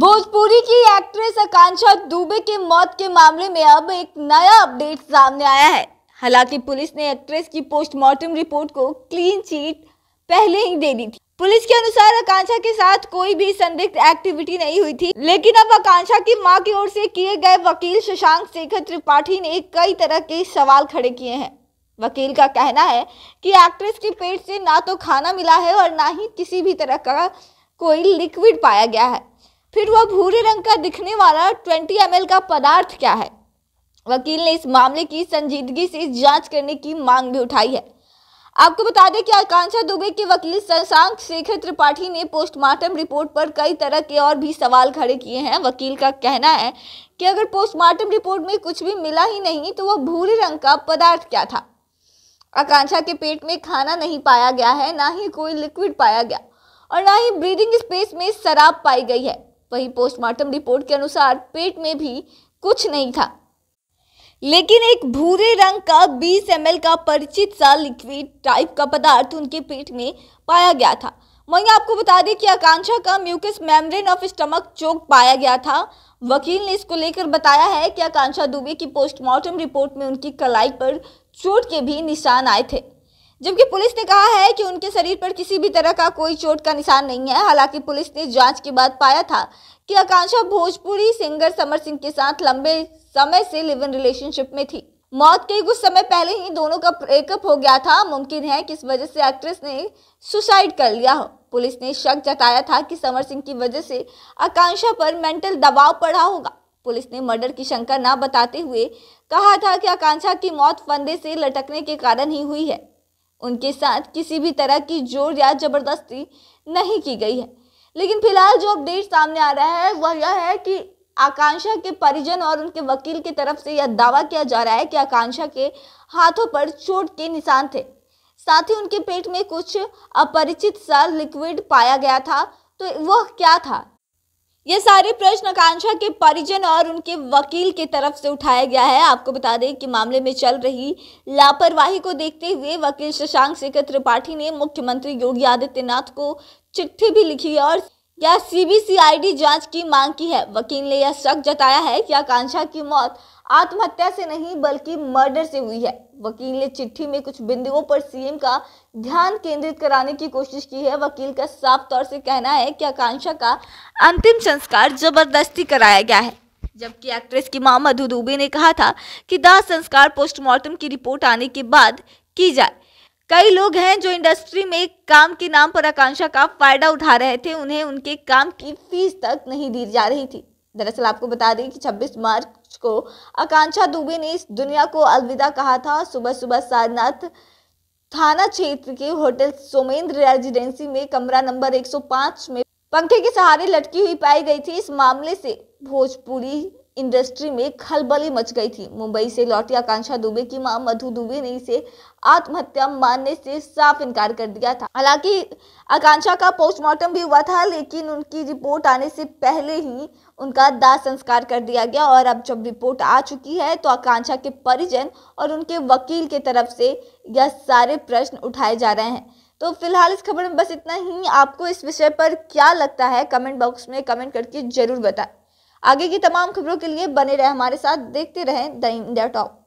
भोजपुरी की एक्ट्रेस आकांक्षा दुबे के मौत के मामले में अब एक नया अपडेट सामने आया है हालांकि पुलिस ने एक्ट्रेस की पोस्टमार्टम रिपोर्ट को क्लीन चीट पहले ही दे दी थी पुलिस के अनुसार आकांक्षा के साथ कोई भी संदिग्ध एक्टिविटी नहीं हुई थी लेकिन अब आकांक्षा की मां की ओर से किए गए वकील शशांक शेखर त्रिपाठी ने कई तरह के सवाल खड़े किए हैं वकील का कहना है कि एक्ट्रेस के पेट से ना तो खाना मिला है और ना ही किसी भी तरह का कोई लिक्विड पाया गया है फिर वह भूरे रंग का दिखने वाला 20 एम का पदार्थ क्या है वकील ने इस मामले की संजीदगी से जांच करने की मांग भी उठाई है आपको बता दें कि आकांक्षा दुबे के वकील शशांक शेखर त्रिपाठी ने पोस्टमार्टम रिपोर्ट पर कई तरह के और भी सवाल खड़े किए हैं वकील का कहना है कि अगर पोस्टमार्टम रिपोर्ट में कुछ भी मिला ही नहीं तो वह भूरे रंग का पदार्थ क्या था आकांक्षा के पेट में खाना नहीं पाया गया है ना ही कोई लिक्विड पाया गया और ना ही ब्रीदिंग स्पेस में शराब पाई गई है वहीं पोस्टमार्टम रिपोर्ट के अनुसार पेट में भी कुछ नहीं था लेकिन एक भूरे रंग का 20 एम का परिचित सा लिक्विड टाइप का पदार्थ उनके पेट में पाया गया था वहीं आपको बता दें कि आकांक्षा का mucous membrane of stomach choke पाया गया था वकील ने इसको लेकर बताया है कि आकांक्षा दुबे की पोस्टमार्टम रिपोर्ट में उनकी कलाई पर चोट के भी निशान आए थे जबकि पुलिस ने कहा है कि उनके शरीर पर किसी भी तरह का कोई चोट का निशान नहीं है हालांकि पुलिस ने जांच के बाद पाया था कि आकांक्षा भोजपुरी सिंगर समर सिंह के साथ लंबे समय से लिव इन रिलेशनशिप में थी मौत के कुछ समय पहले ही दोनों का ब्रेकअप हो गया था मुमकिन है कि इस वजह से एक्ट्रेस ने सुसाइड कर लिया हो पुलिस ने शक जताया था कि समर सिंह की वजह से आकांक्षा पर मेंटल दबाव पड़ा होगा पुलिस ने मर्डर की शंका न बताते हुए कहा था कि आकांक्षा की मौत फंदे से लटकने के कारण ही हुई है उनके साथ किसी भी तरह की जोर या ज़बरदस्ती नहीं की गई है लेकिन फिलहाल जो अपडेट सामने आ रहा है वह यह है कि आकांक्षा के परिजन और उनके वकील की तरफ से यह दावा किया जा रहा है कि आकांक्षा के हाथों पर चोट के निशान थे साथ ही उनके पेट में कुछ अपरिचित सा लिक्विड पाया गया था तो वह क्या था ये सारे प्रश्न आकांक्षा के परिजन और उनके वकील की तरफ से उठाया गया है आपको बता दें कि मामले में चल रही लापरवाही को देखते हुए वकील शशांक शेखर त्रिपाठी ने मुख्यमंत्री योगी आदित्यनाथ को चिट्ठी भी लिखी है और या सीबीसीआईडी जांच की मांग की है वकील ने यह शक जताया है कि आकांक्षा की मौत आत्महत्या से नहीं बल्कि मर्डर से हुई है वकील ने चिट्ठी में कुछ बिंदुओं पर सीएम का ध्यान केंद्रित कराने की कोशिश की है वकील का साफ तौर से कहना है कि आकांक्षा का अंतिम संस्कार जबरदस्ती कराया गया है जबकि एक्ट्रेस की मां मधु दुबे ने कहा था कि दाह संस्कार पोस्टमार्टम की रिपोर्ट आने के बाद की जाए कई लोग हैं जो इंडस्ट्री में काम के नाम पर आकांक्षा का फायदा उठा रहे थे उन्हें उनके काम की फीस तक नहीं दी जा रही थी दरअसल आपको बता दें कि 26 मार्च को आकांक्षा दुबे ने इस दुनिया को अलविदा कहा था सुबह सुबह सारनाथ थाना क्षेत्र के होटल सोमेंद्र रेजिडेंसी में कमरा नंबर 105 में पंखे के सहारे लटकी हुई पाई गई थी इस मामले से भोजपुरी इंडस्ट्री में खलबली मच गई थी मुंबई से लौटी आकांक्षा दुबे की मां मधु दुबे ने इसे आत्महत्या मानने से साफ इनकार कर दिया था हालांकि आकांक्षा का पोस्टमार्टम भी हुआ था लेकिन उनकी रिपोर्ट आने से पहले ही उनका दाह संस्कार कर दिया गया और अब जब रिपोर्ट आ चुकी है तो आकांक्षा के परिजन और उनके वकील के तरफ से यह सारे प्रश्न उठाए जा रहे हैं तो फिलहाल इस खबर में बस इतना ही आपको इस विषय पर क्या लगता है कमेंट बॉक्स में कमेंट करके ज़रूर बताएं आगे की तमाम खबरों के लिए बने रहे हमारे साथ देखते रहें द इंडिया टॉप